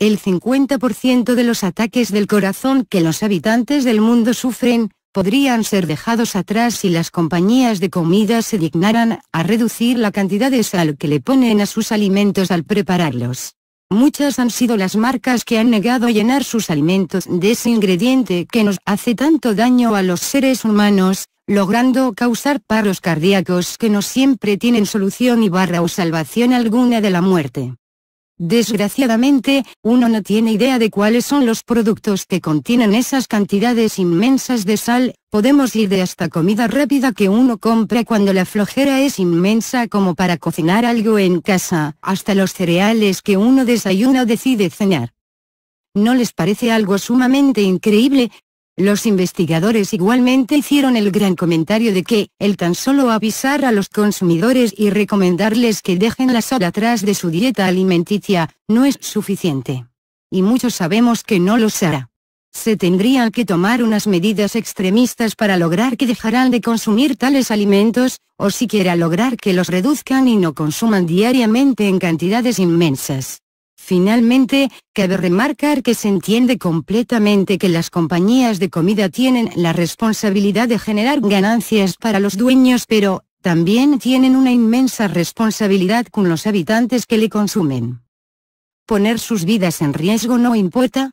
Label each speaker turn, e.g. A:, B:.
A: el 50% de los ataques del corazón que los habitantes del mundo sufren, podrían ser dejados atrás si las compañías de comida se dignaran a reducir la cantidad de sal que le ponen a sus alimentos al prepararlos. Muchas han sido las marcas que han negado llenar sus alimentos de ese ingrediente que nos hace tanto daño a los seres humanos, logrando causar paros cardíacos que no siempre tienen solución y barra o salvación alguna de la muerte. Desgraciadamente, uno no tiene idea de cuáles son los productos que contienen esas cantidades inmensas de sal, podemos ir de hasta comida rápida que uno compra cuando la flojera es inmensa como para cocinar algo en casa, hasta los cereales que uno desayuna o decide cenar. ¿No les parece algo sumamente increíble, los investigadores igualmente hicieron el gran comentario de que, el tan solo avisar a los consumidores y recomendarles que dejen la sal atrás de su dieta alimenticia, no es suficiente. Y muchos sabemos que no lo será. Se tendrían que tomar unas medidas extremistas para lograr que dejarán de consumir tales alimentos, o siquiera lograr que los reduzcan y no consuman diariamente en cantidades inmensas. Finalmente, cabe remarcar que se entiende completamente que las compañías de comida tienen la responsabilidad de generar ganancias para los dueños pero, también tienen una inmensa responsabilidad con los habitantes que le consumen. Poner sus vidas en riesgo no importa,